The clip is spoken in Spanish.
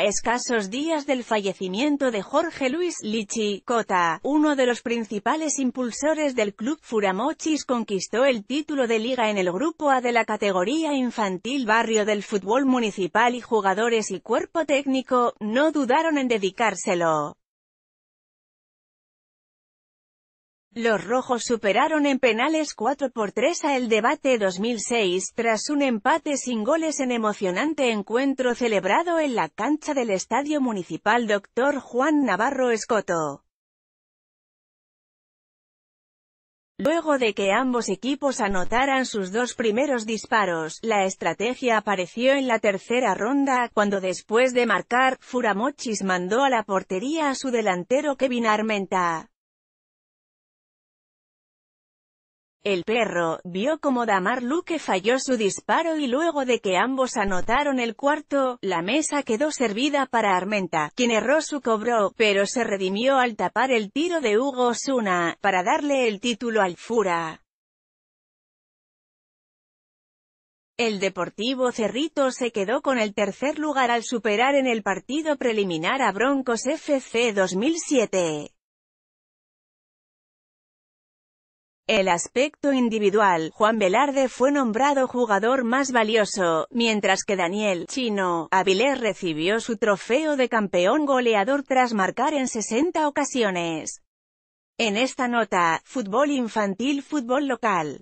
a escasos días del fallecimiento de Jorge Luis Lichi Cota, uno de los principales impulsores del club Furamochis conquistó el título de liga en el Grupo A de la categoría infantil barrio del fútbol municipal y jugadores y cuerpo técnico, no dudaron en dedicárselo. Los rojos superaron en penales 4 por 3 a el debate 2006 tras un empate sin goles en emocionante encuentro celebrado en la cancha del Estadio Municipal Dr. Juan Navarro Escoto. Luego de que ambos equipos anotaran sus dos primeros disparos, la estrategia apareció en la tercera ronda, cuando después de marcar, Furamochis mandó a la portería a su delantero Kevin Armenta. El perro, vio como Damar Luque falló su disparo y luego de que ambos anotaron el cuarto, la mesa quedó servida para Armenta, quien erró su cobro, pero se redimió al tapar el tiro de Hugo Osuna, para darle el título al Fura. El Deportivo Cerrito se quedó con el tercer lugar al superar en el partido preliminar a Broncos FC 2007. El aspecto individual, Juan Velarde fue nombrado jugador más valioso, mientras que Daniel Chino Avilés recibió su trofeo de campeón goleador tras marcar en 60 ocasiones. En esta nota, fútbol infantil, fútbol local.